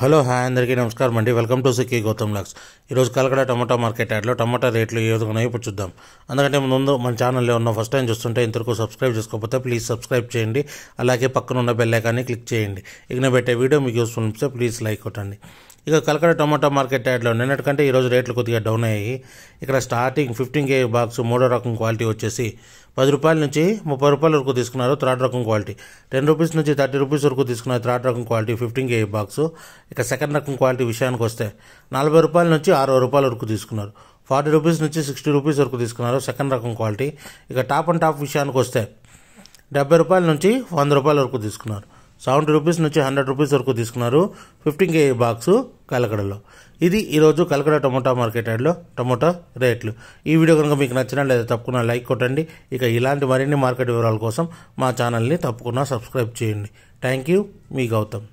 hello hi అందరికీ నమస్కారం అండి వెల్కమ్ టు సిక్కి గౌతమ్ లాక్స్ ఈరోజు కలకడ టమాటా మార్కెట్ యాడ్లో టమాటా రేట్లు ఏ విధంగా ఇప్పుడు చూద్దాం అందుకంటే ముందు మన ఛానల్లో ఉన్న ఫస్ట్ టైం చూస్తుంటే ఇంతవరకు సబ్స్క్రైబ్ చేసుకోకపోతే ప్లీజ్ సబ్స్క్రైబ్ చేయండి అలాగే పక్కన ఉన్న బెల్ ఐకాన్ని క్లిక్ చేయండి ఇక పెట్టే వీడియో మీకు యూస్ఫుల్ ప్లీజ్ లైక్ కొట్టండి ఇక కలకడ టొమాటో మార్కెట్ యార్డ్లో నిన్నటికంటే ఈరోజు రేట్లు కొద్దిగా డౌన్ అయ్యాయి ఇక్కడ స్టార్టింగ్ ఫిఫ్టీన్ కే బాక్స్ మూడో రకం క్వాలిటీ వచ్చేసి పది రూపాయల నుంచి ముప్పై రూపాయల వరకు తీసుకున్నారు థర్డ్ రకం క్వాలిటీ టెన్ రూపీస్ నుంచి థర్టీ రూపీస్ వరకు తీసుకున్నారు థర్డ్ రకం క్వాలిటీ ఫిఫ్టీన్ కే బాక్స్ ఇక సెకండ్ రకం క్వాలిటీ విషయానికి వస్తే నలభై రూపాయల నుంచి అరవై రూపాయల వరకు తీసుకున్నారు ఫార్టీ రూపీస్ నుంచి సిక్స్టీ రూపీస్ వరకు తీసుకున్నారు సెకండ్ రకం క్వాలిటీ ఇక టాప్ అండ్ టాప్ విషయానికి వస్తే డెబ్బై రూపాయల నుంచి వంద రూపాయల వరకు తీసుకున్నారు సెవెంటీ రూపీస్ నుంచి హండ్రెడ్ రూపీస్ వరకు తీసుకున్నారు ఫిఫ్టీన్ కేఏ బాక్సు కలకడలో ఇది ఈరోజు కలకడ టమోటా మార్కెట్ యార్డ్లో టమోటా రేట్లు ఈ వీడియో కనుక మీకు నచ్చిన లేదా తప్పకుండా లైక్ కొట్టండి ఇక ఇలాంటి మరిన్ని మార్కెట్ వివరాల కోసం మా ఛానల్ని తప్పకుండా సబ్స్క్రైబ్ చేయండి థ్యాంక్ యూ మీ గౌతమ్